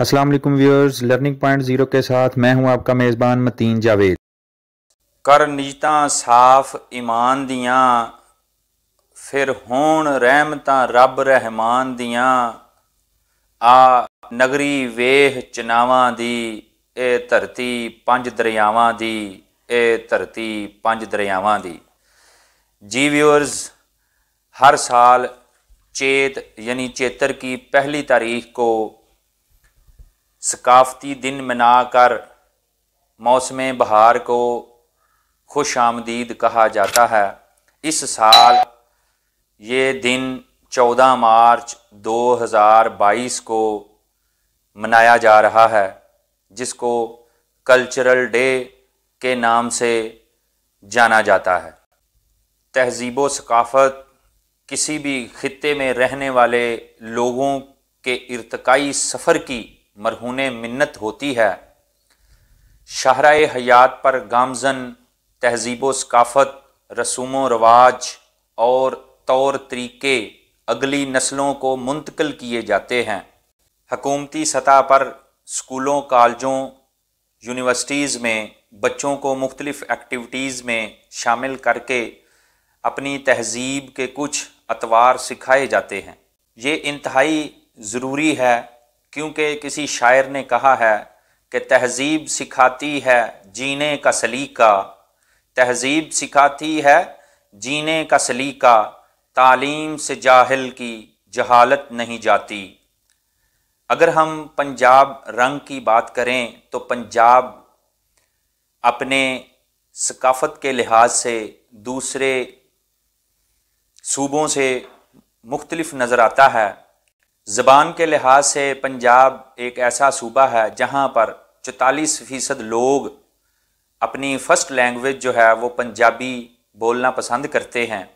अस्सलाम वालेकुम viewers learning point zero के साथ मैं हूं आपका मेज़बान मतीन जावेद कर निजता साफ ईमान दियां फिर होन रहमत रब रहमान दियां आ नगरी वेह चनावा दी ए धरती पंज दरियावा दी ए धरती पंज दरियावा दी जी व्यूअर्स हर साल चेत यानी चेतर की पहली तारीख को सकाफती दिन मना कर मौसम बहार को खुश आमदीद कहा जाता है इस साल ये दिन 14 मार्च 2022 को मनाया जा रहा है जिसको कल्चरल डे के नाम से जाना जाता है तहजीब सकाफ़त किसी भी ख़त्े में रहने वाले लोगों के इरतकई सफ़र की मरहून मन्नत होती है शाहरा हयात पर गामजन तहजीब सकाफ़त रसूम व रवाज और तौर तरीके अगली नस्लों को मुंतकिल किए जाते हैं हकूमती सतह पर स्कूलों कॉलेजों यूनिवर्सिटीज़ में बच्चों को मुख्तलिफ़ एक्टिविटीज़ में शामिल करके अपनी तहजीब के कुछ अतवार सिखाए जाते हैं ये इंतहाई ज़रूरी है क्योंकि किसी शायर ने कहा है कि तहजीब सिखाती है जीने का सलीका तहजीब सिखाती है जीने का सलीका तालीम से जाहिल की जहालत नहीं जाती अगर हम पंजाब रंग की बात करें तो पंजाब अपने सकाफत के लिहाज से दूसरे सूबों से मुख्तलफ़ नज़र आता है ज़बान के लिहाज से पंजाब एक ऐसा सूबा है जहाँ पर चौतालीस फ़ीसद लोग अपनी फ़र्स्ट लैंग्वेज जो है वो पंजाबी बोलना पसंद करते हैं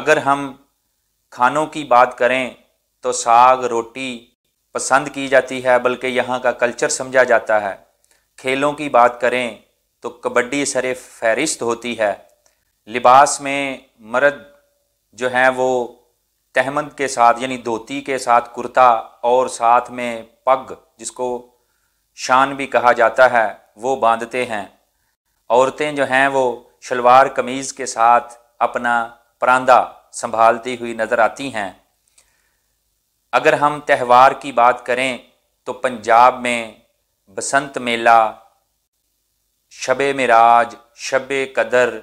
अगर हम खानों की बात करें तो साग रोटी पसंद की जाती है बल्कि यहाँ का कल्चर समझा जाता है खेलों की बात करें तो कबड्डी सर फहरिस्त होती है लिबास में मर्द जो हैं वो तहमंद के साथ यानी धोती के साथ कुर्ता और साथ में पग जिसको शान भी कहा जाता है वो बांधते हैं औरतें जो हैं वो शलवार कमीज़ के साथ अपना परांदा संभालती हुई नज़र आती हैं अगर हम त्यौहार की बात करें तो पंजाब में बसंत मेला शब मराज शब कदर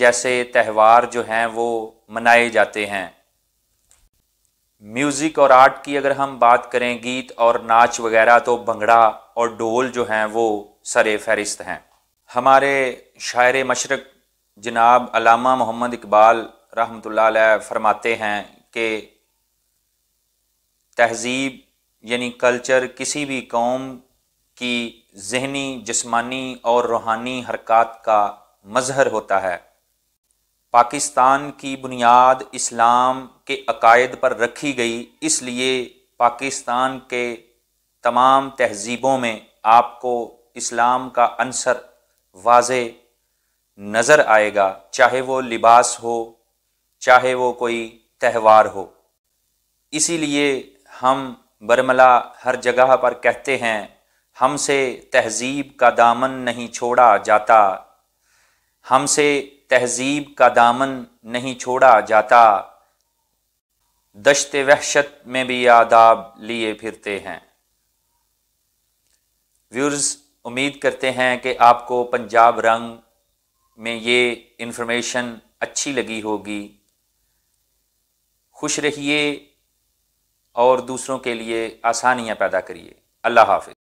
जैसे त्यौहार जो हैं वो मनाए जाते हैं म्यूज़िक और आर्ट की अगर हम बात करें गीत और नाच वगैरह तो भंगड़ा और डोल जो हैं वो सरे फहरिस्त हैं हमारे शायर मशरक जनाब अलामा मोहम्मद इकबाल रहमत फरमाते हैं कि तहज़ीब यानी कल्चर किसी भी कौम की जहनी जिस्मानी और रूहानी हरकत का मजहर होता है पाकिस्तान की बुनियाद इस्लाम के अकायद पर रखी गई इसलिए पाकिस्तान के तमाम तहजीबों में आपको इस्लाम का अंसर वाज नज़र आएगा चाहे वो लिबास हो चाहे वो कोई त्यौहार हो इसीलिए हम बरमला हर जगह पर कहते हैं हमसे तहजीब का दामन नहीं छोड़ा जाता हमसे तहजीब का दामन नहीं छोड़ा जाता दशत वहशत में भी आदाब लिए फिरते हैं व्यूर्स उम्मीद करते हैं कि आपको पंजाब रंग में ये इन्फॉर्मेशन अच्छी लगी होगी खुश रहिए और दूसरों के लिए आसानियाँ पैदा करिए अल्लाह हाफि